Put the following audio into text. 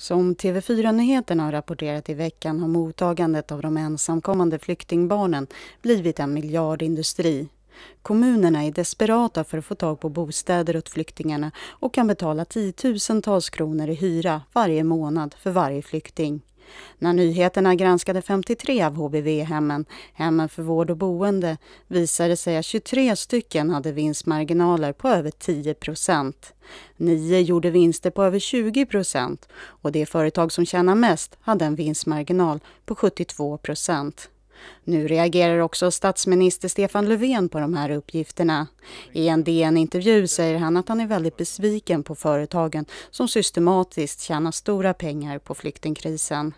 Som TV4-nyheterna har rapporterat i veckan har mottagandet av de ensamkommande flyktingbarnen blivit en miljardindustri. Kommunerna är desperata för att få tag på bostäder åt flyktingarna och kan betala tiotusentals kronor i hyra varje månad för varje flykting. När nyheterna granskade 53 av HBV-hemmen, hemmen för vård och boende, visade det sig att 23 stycken hade vinstmarginaler på över 10 procent. Nio gjorde vinster på över 20 procent och det företag som tjänar mest hade en vinstmarginal på 72 procent. Nu reagerar också statsminister Stefan Löfven på de här uppgifterna. I en DN-intervju säger han att han är väldigt besviken på företagen som systematiskt tjänar stora pengar på flyktingkrisen.